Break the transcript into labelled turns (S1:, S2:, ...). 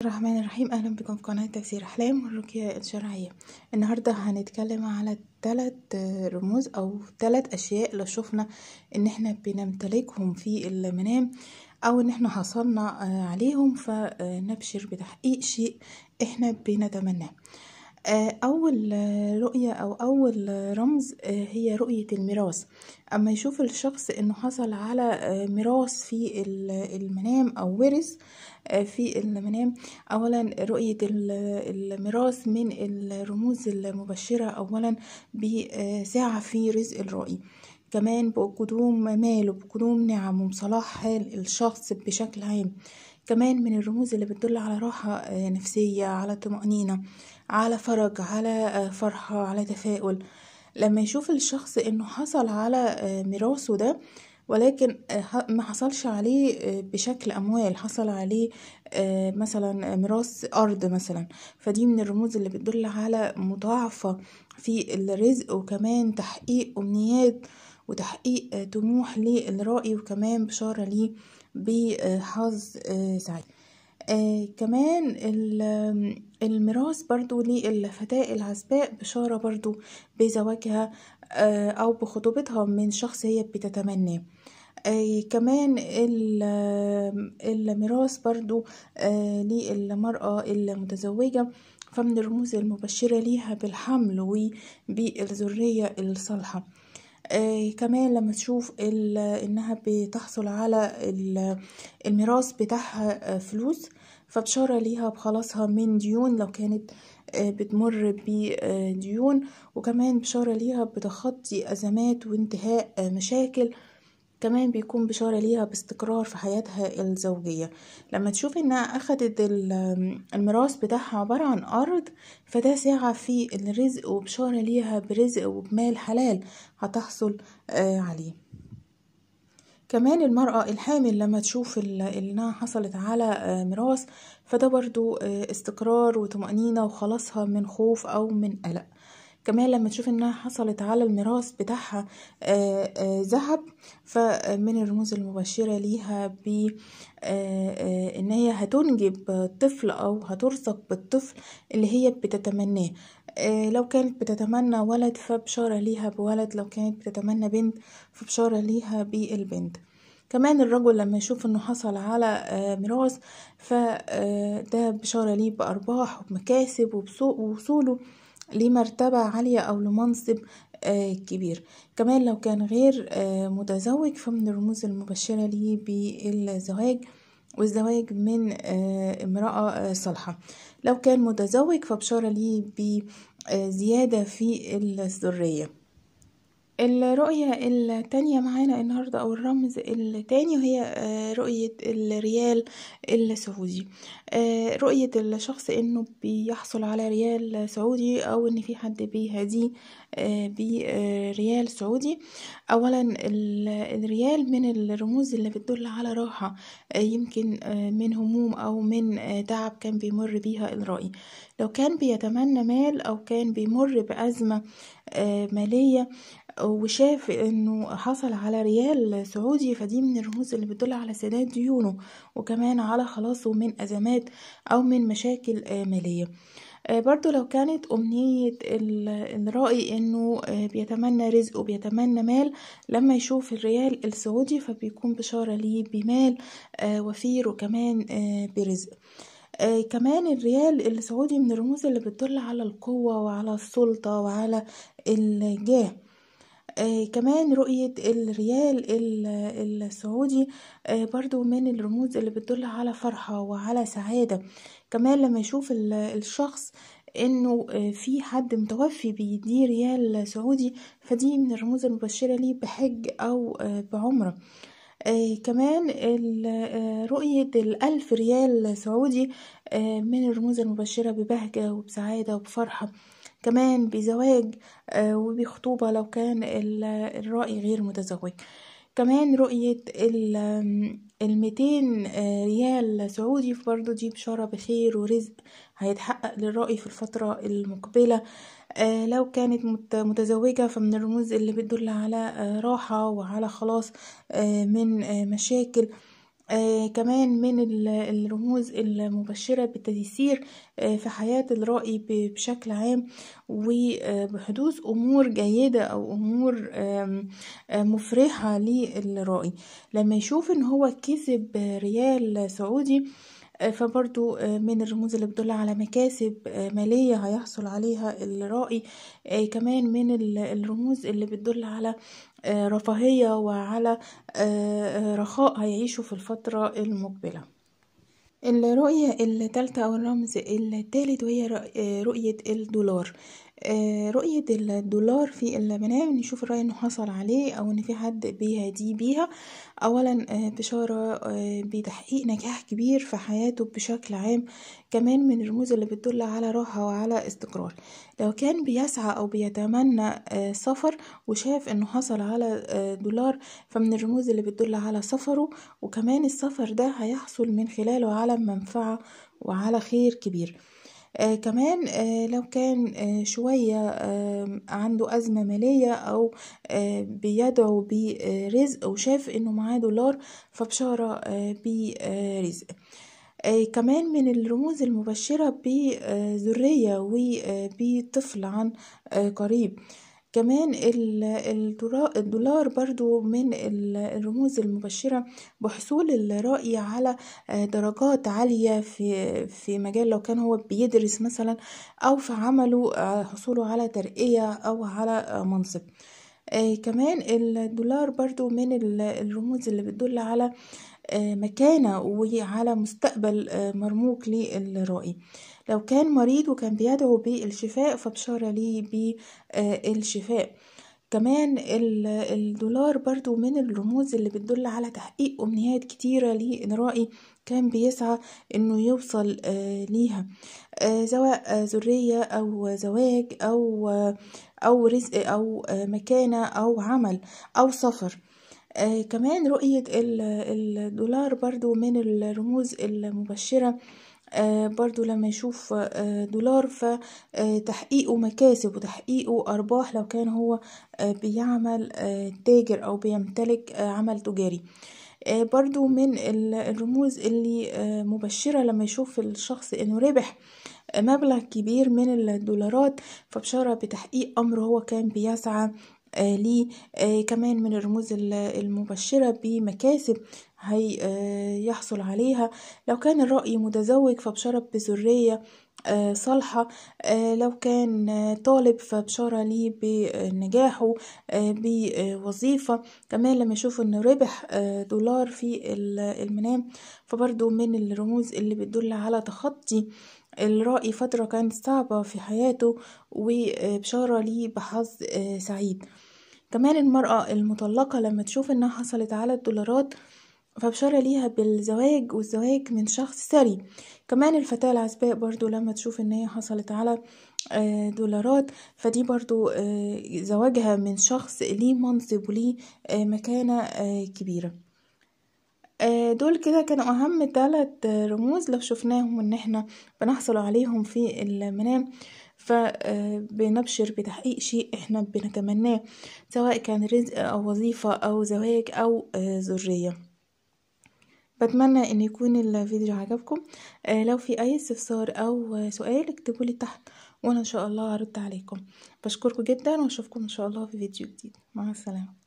S1: الرحمن الرحيم أهلا بكم في قناة تفسير أحلام والرقية الشرعية النهاردة هنتكلم على ثلاث رموز أو ثلاث أشياء لو شفنا إن احنا بنمتلكهم في المنام أو إن احنا حصلنا عليهم فنبشر بتحقيق شيء احنا بنتمناه آه، أول رؤية أو أول رمز آه، هي رؤية الميراث أما يشوف الشخص أنه حصل على آه، ميراث في المنام أو ورث في المنام أولا رؤية الميراث من الرموز المبشرة أولا بساعة في رزق الرؤي كمان بقدوم ماله بقدوم نعمه بصلاح حال الشخص بشكل عام كمان من الرموز اللي بتدل على راحة آه، نفسية على طمأنينة على فرج على آه، فرحة على تفاؤل لما يشوف الشخص انه حصل على آه، ميراثه ده ولكن ما حصلش عليه بشكل اموال حصل عليه مثلا ميراث ارض مثلا فدي من الرموز اللي بتدل على مضاعفه في الرزق وكمان تحقيق امنيات وتحقيق طموح للرأي وكمان بشارة ليه بحظ آه، سعيد آه كمان الميراث برضو للفتاة العزباء بشارة برضو بزواجها آه أو بخطوبتها من شخص هي بتتمناه آه كمان الميراث برضو آه للمرأة المتزوجة فمن الرموز المبشرة ليها بالحمل وبالذرية الصالحة آه كمان لما تشوف انها بتحصل على الميراث بتاعها آه، فلوس فبشارة ليها بخلاصها من ديون لو كانت آه، بتمر بديون وكمان بشارة ليها بتخطي أزمات وانتهاء آه، مشاكل كمان بيكون بشارة ليها باستقرار في حياتها الزوجية لما تشوف انها اخدت الميراث بتاعها عبارة عن ارض فده ساعة في الرزق وبشارة ليها برزق وبمال حلال هتحصل آه، عليه كمان المرأة الحامل لما تشوف انها حصلت على آه، ميراث فده برضو آه، استقرار وطمأنينة وخلاصها من خوف او من قلق كمان لما تشوف انها حصلت على الميراث بتاعها آه، آه، ذهب فمن الرموز المبشرة ليها ب آه، ان هي هتنجب طفل او هترزق بالطفل اللي هي بتتمناه لو كانت بتتمنى ولد فبشارة ليها بولد لو كانت بتتمنى بنت فبشارة ليها بالبنت كمان الرجل لما يشوف انه حصل على ميراث فده بشارة ليه بأرباح ومكاسب ووصوله لمرتبة عالية أو لمنصب آه، كبير كمان لو كان غير آه، متزوج فمن الرموز المبشرة ليه بالزواج والزواج من آه، امرأة صالحة لو كان متزوج فبشارة ليه بزيادة في الذرية الرؤية التانية معانا النهاردة أو الرمز التاني وهي آه، رؤية الريال السعودي آه، رؤية الشخص إنه بيحصل على ريال سعودي أو إن في حد بيهدي آه، بريال سعودي أولا الريال من الرموز اللي بتدل على راحة يمكن من هموم أو من تعب كان بيمر بيها الرأي لو كان بيتمنى مال أو كان بيمر بأزمة مالية وشاف انه حصل على ريال سعودي فدي من الرموز اللي بتدل على سداد ديونه وكمان على خلاصه من ازمات او من مشاكل آه، ماليه آه، برضو لو كانت أمنية الرائي أنه آه، بيتمنى رزق وبيتمنى مال لما يشوف الريال السعودي فبيكون بشارة ليه بمال وفير وكمان برزق آه كمان الريال السعودي من الرموز اللي بتدل على القوة وعلى السلطة وعلى الجاه آه كمان رؤية الريال السعودي آه برضو من الرموز اللي بتدل على فرحة وعلى سعادة كمان لما يشوف الشخص انه آه، في حد متوفي بيديه ريال سعودي فدي من الرموز المبشرة ليه بحج او آه، بعمرة آه، كمان رؤية الألف ريال سعودي من الرموز المبشرة ببهجة وبسعادة وبفرحة كمان بزواج آه، وبخطوبة لو كان الرأي غير متزوج كمان رؤية الميتين آه، ريال سعودي برضو دي بشارة بخير ورزق هيتحقق للرأي في الفترة المقبلة آه، لو كانت متزوجة فمن الرموز اللي بتدل على راحة وعلى خلاص من مشاكل آه كمان من الرموز المبشرة بالتيسير آه في حياة الرائي بشكل عام وبحدوث آه، أمور جيدة أو أمور آه مفرحة للرائي لما يشوف إن هو كسب ريال سعودي آه، فبرضو آه، من الرموز اللي بتدل على مكاسب آه، مالية هيحصل عليها الرائي كمان من الرموز اللي بتدل على رفاهية وعلى رخاء هيعيشوا في الفترة المقبلة الرؤية التالتة أو الرمز التالت وهي رؤية الدولار آه، رؤية الدولار في المنام نشوف الرأي انه حصل عليه او ان في حد بيهديه بيها اولا آه، بشارة آه، بتحقيق نجاح كبير في حياته بشكل عام كمان من الرموز اللي بتدل على راحة وعلى استقرار لو كان بيسعى او بيتمنى سفر وشاف انه حصل على دولار فمن الرموز اللي بتدل على سفره وكمان السفر ده هيحصل من خلاله على منفعة وعلى خير كبير آه كمان آه لو كان آه شوية آه عنده أزمة مالية أو آه بيدعو برزق وشاف إنه معاه دولار فبشارة آه برزق آه كمان من الرموز المبشرة بذرية وبطفل آه، عن آه قريب كمان الدولار برضو من الرموز المبشرة بحصول الرأي على آه، درجات عالية في في مجال لو كان هو بيدرس مثلا أو في عمله آه، حصوله على ترقية أو على آه، منصب كمان الدولار برضو من الرموز اللي بتدل على مكانة وعلى مستقبل آه، مرموق للرائي لو كان مريض وكان بيدعو بالشفاء فبشارة لي بالشفاء كمان الدولار برضو من الرموز اللي بتدل على تحقيق أمنيات كتيرة للرائي كان بيسعى إنه يوصل آه، ليها آه، سواء ذرية أو زواج أو أو رزق أو مكانة أو عمل أو سفر آه كمان رؤية الدولار برضو من الرموز المبشرة آه برضو لما يشوف آه دولار فتحقيقه آه، مكاسب وتحقيقه أرباح لو كان هو آه بيعمل آه، تاجر أو بيمتلك آه، عمل تجاري برضو من الرموز اللي مبشرة لما يشوف الشخص انه ربح مبلغ كبير من الدولارات فبشارة بتحقيق أمر هو كان بيسعى آه، ليه آه، كمان من الرموز المبشرة بمكاسب هيحصل آه، عليها لو كان الرأي متزوج فبشارة بذرية صالحة لو كان طالب فبشارة ليه بنجاحه بوظيفة كمان لما يشوف انه ربح دولار في المنام فبرضو من الرموز اللي بتدل على تخطي الرائي فترة كانت صعبة في حياته وبشارة ليه بحظ آه، سعيد كمان المرأة المطلقة لما تشوف انها حصلت على الدولارات فبشارة ليها بالزواج والزواج من شخص ثري كمان الفتاة العزباء برضو لما تشوف ان هي حصلت على آه، دولارات فدي برضو آه، زواجها من شخص ليه منصب وليه مكانة كبيرة آه، دول كده كانوا أهم ثلاث رموز لو شفناهم إن احنا بنحصل عليهم في المنام فبنبشر آه، بتحقيق شيء احنا بنتمناه سواء كان رزق أو وظيفة أو زواج أو آه، ذرية بتمنى ان يكون الفيديو عجبكم لو في اي استفسار او سؤال اكتبولي تحت وانا ان شاء الله هرد عليكم بشكركم جدا واشوفكم ان شاء الله في فيديو جديد مع السلامه